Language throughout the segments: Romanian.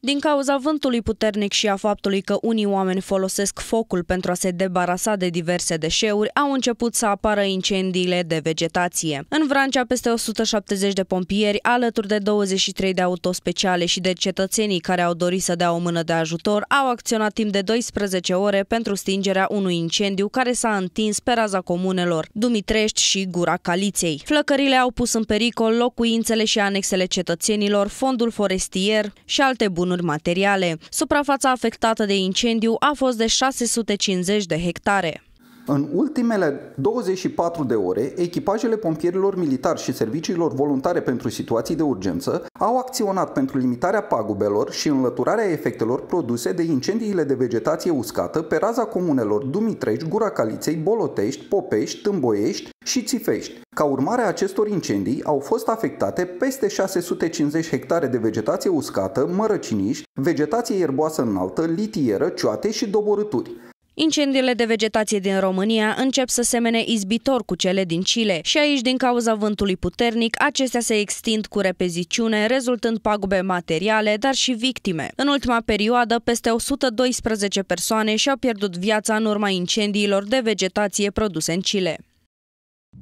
Din cauza vântului puternic și a faptului că unii oameni folosesc focul pentru a se debarasa de diverse deșeuri, au început să apară incendiile de vegetație. În Vrancea, peste 170 de pompieri, alături de 23 de autospeciale și de cetățenii care au dorit să dea o mână de ajutor, au acționat timp de 12 ore pentru stingerea unui incendiu care s-a întins pe raza comunelor Dumitrești și Gura Caliței. Flăcările au pus în pericol locuințele și anexele cetățenilor, fondul forestier și alte bunuri bunuri materiale. Suprafața afectată de incendiu a fost de 650 de hectare. În ultimele 24 de ore, echipajele pompierilor militari și serviciilor voluntare pentru situații de urgență au acționat pentru limitarea pagubelor și înlăturarea efectelor produse de incendiile de vegetație uscată pe raza comunelor Dumitrești, Gura Caliței, Bolotești, Popești, Tâmboiești și Țifești. Ca urmare a acestor incendii au fost afectate peste 650 hectare de vegetație uscată, mărăciniști, vegetație ierboasă înaltă, litieră, cioate și doborâturi. Incendiile de vegetație din România încep să semene izbitor cu cele din Chile și aici, din cauza vântului puternic, acestea se extind cu repeziciune, rezultând pagube materiale, dar și victime. În ultima perioadă, peste 112 persoane și-au pierdut viața în urma incendiilor de vegetație produse în Chile.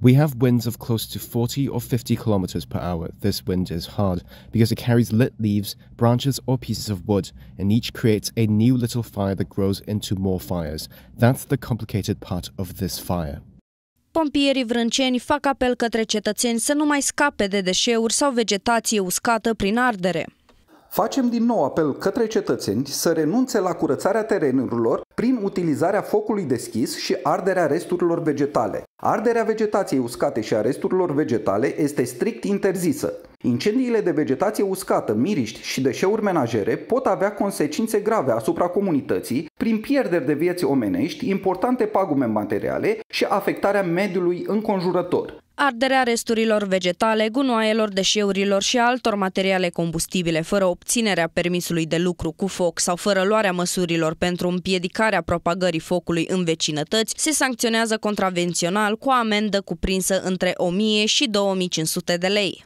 We have winds of close to 40 or 50 kilometers per hour. This wind is hard because it carries lit leaves, branches, or pieces of wood, and each creates a new little fire that grows into more fires. That's the complicated part of this fire. Pompierii vrânceni fac apel către cetățeni să nu mai scape de deșeuri sau vegetație uscată prin ardere. Facem din nou apel către cetățeni să renunțe la curățarea terenurilor prin utilizarea focului deschis și arderea resturilor vegetale. Arderea vegetației uscate și a resturilor vegetale este strict interzisă. Incendiile de vegetație uscată, miriști și deșeuri menajere pot avea consecințe grave asupra comunității prin pierderi de vieți omenești, importante pagume materiale și afectarea mediului înconjurător. Arderea resturilor vegetale, gunoaielor, deșeurilor și altor materiale combustibile fără obținerea permisului de lucru cu foc sau fără luarea măsurilor pentru împiedicarea propagării focului în vecinătăți se sancționează contravențional cu o amendă cuprinsă între 1000 și 2500 de lei.